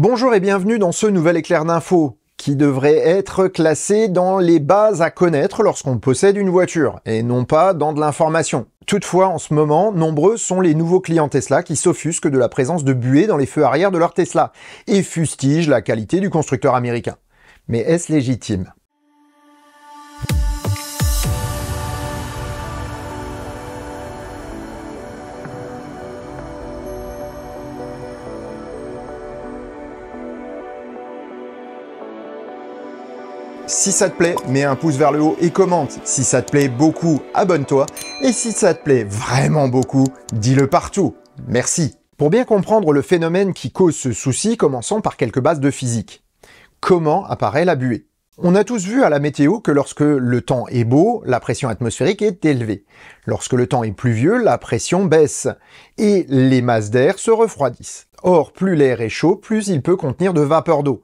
Bonjour et bienvenue dans ce nouvel éclair d'info qui devrait être classé dans les bases à connaître lorsqu'on possède une voiture, et non pas dans de l'information. Toutefois, en ce moment, nombreux sont les nouveaux clients Tesla qui s'offusquent de la présence de buées dans les feux arrière de leur Tesla, et fustigent la qualité du constructeur américain. Mais est-ce légitime Si ça te plaît, mets un pouce vers le haut et commente. Si ça te plaît beaucoup, abonne-toi. Et si ça te plaît vraiment beaucoup, dis-le partout. Merci. Pour bien comprendre le phénomène qui cause ce souci, commençons par quelques bases de physique. Comment apparaît la buée on a tous vu à la météo que lorsque le temps est beau, la pression atmosphérique est élevée. Lorsque le temps est pluvieux, la pression baisse et les masses d'air se refroidissent. Or, plus l'air est chaud, plus il peut contenir de vapeur d'eau.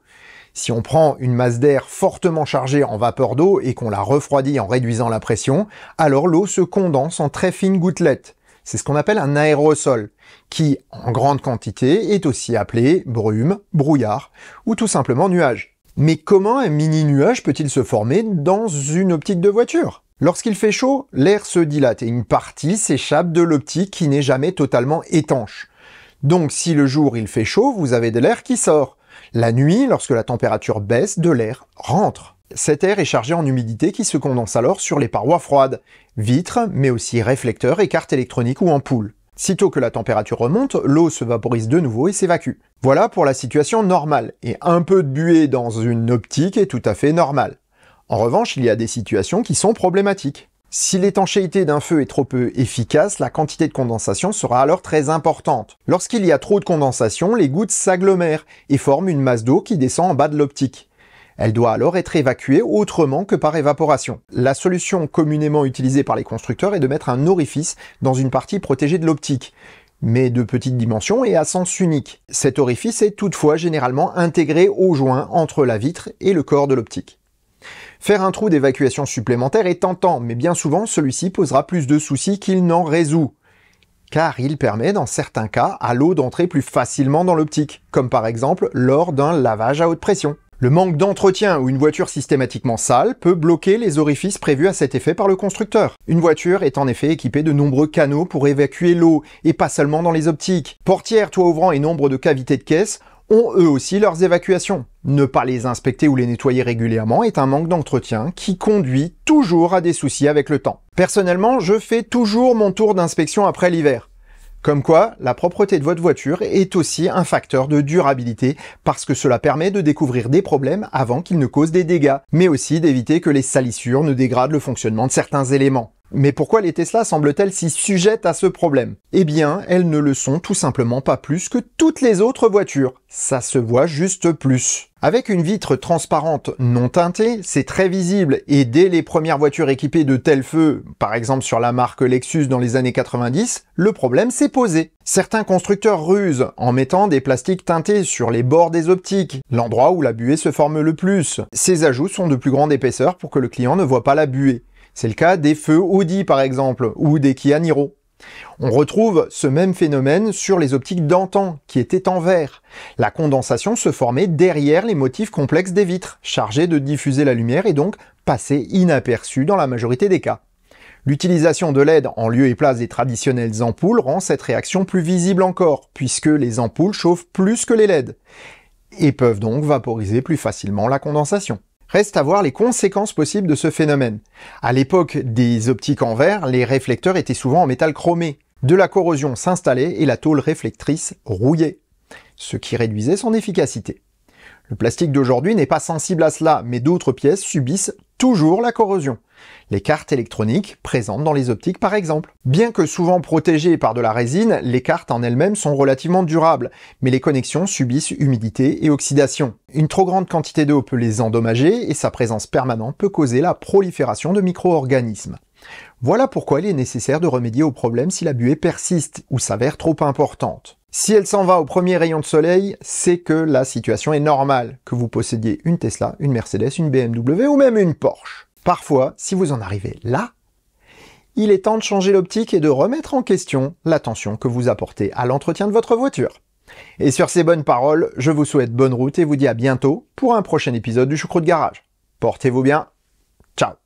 Si on prend une masse d'air fortement chargée en vapeur d'eau et qu'on la refroidit en réduisant la pression, alors l'eau se condense en très fines gouttelettes. C'est ce qu'on appelle un aérosol, qui, en grande quantité, est aussi appelé brume, brouillard, ou tout simplement nuage. Mais comment un mini-nuage peut-il se former dans une optique de voiture Lorsqu'il fait chaud, l'air se dilate et une partie s'échappe de l'optique qui n'est jamais totalement étanche. Donc si le jour il fait chaud, vous avez de l'air qui sort. La nuit, lorsque la température baisse, de l'air rentre. Cet air est chargé en humidité qui se condense alors sur les parois froides, vitres, mais aussi réflecteurs et cartes électroniques ou ampoules. Sitôt que la température remonte, l'eau se vaporise de nouveau et s'évacue. Voilà pour la situation normale, et un peu de buée dans une optique est tout à fait normal. En revanche, il y a des situations qui sont problématiques. Si l'étanchéité d'un feu est trop peu efficace, la quantité de condensation sera alors très importante. Lorsqu'il y a trop de condensation, les gouttes s'agglomèrent et forment une masse d'eau qui descend en bas de l'optique. Elle doit alors être évacuée autrement que par évaporation. La solution communément utilisée par les constructeurs est de mettre un orifice dans une partie protégée de l'optique, mais de petite dimension et à sens unique. Cet orifice est toutefois généralement intégré au joint entre la vitre et le corps de l'optique. Faire un trou d'évacuation supplémentaire est tentant, mais bien souvent celui-ci posera plus de soucis qu'il n'en résout car il permet dans certains cas à l'eau d'entrer plus facilement dans l'optique, comme par exemple lors d'un lavage à haute pression. Le manque d'entretien ou une voiture systématiquement sale peut bloquer les orifices prévus à cet effet par le constructeur. Une voiture est en effet équipée de nombreux canaux pour évacuer l'eau, et pas seulement dans les optiques. Portières, toit ouvrant et nombre de cavités de caisse ont eux aussi leurs évacuations. Ne pas les inspecter ou les nettoyer régulièrement est un manque d'entretien qui conduit toujours à des soucis avec le temps. Personnellement, je fais toujours mon tour d'inspection après l'hiver. Comme quoi, la propreté de votre voiture est aussi un facteur de durabilité parce que cela permet de découvrir des problèmes avant qu'ils ne causent des dégâts, mais aussi d'éviter que les salissures ne dégradent le fonctionnement de certains éléments. Mais pourquoi les Tesla semblent-elles si sujettes à ce problème Eh bien, elles ne le sont tout simplement pas plus que toutes les autres voitures. Ça se voit juste plus. Avec une vitre transparente non teintée, c'est très visible et dès les premières voitures équipées de tels feux, par exemple sur la marque Lexus dans les années 90, le problème s'est posé. Certains constructeurs rusent en mettant des plastiques teintés sur les bords des optiques, l'endroit où la buée se forme le plus. Ces ajouts sont de plus grande épaisseur pour que le client ne voit pas la buée. C'est le cas des feux Audi par exemple, ou des Kia Niro. On retrouve ce même phénomène sur les optiques d'antan, qui étaient en verre. La condensation se formait derrière les motifs complexes des vitres, chargés de diffuser la lumière et donc passer inaperçus dans la majorité des cas. L'utilisation de LED en lieu et place des traditionnelles ampoules rend cette réaction plus visible encore, puisque les ampoules chauffent plus que les LED, et peuvent donc vaporiser plus facilement la condensation. Reste à voir les conséquences possibles de ce phénomène. À l'époque des optiques en verre, les réflecteurs étaient souvent en métal chromé. De la corrosion s'installait et la tôle réflectrice rouillait, ce qui réduisait son efficacité. Le plastique d'aujourd'hui n'est pas sensible à cela, mais d'autres pièces subissent toujours la corrosion. Les cartes électroniques présentes dans les optiques par exemple. Bien que souvent protégées par de la résine, les cartes en elles-mêmes sont relativement durables, mais les connexions subissent humidité et oxydation. Une trop grande quantité d'eau peut les endommager et sa présence permanente peut causer la prolifération de micro-organismes. Voilà pourquoi il est nécessaire de remédier au problème si la buée persiste ou s'avère trop importante. Si elle s'en va au premier rayon de soleil, c'est que la situation est normale, que vous possédiez une Tesla, une Mercedes, une BMW ou même une Porsche. Parfois, si vous en arrivez là, il est temps de changer l'optique et de remettre en question l'attention que vous apportez à l'entretien de votre voiture. Et sur ces bonnes paroles, je vous souhaite bonne route et vous dis à bientôt pour un prochain épisode du Choucroute de Garage. Portez-vous bien. Ciao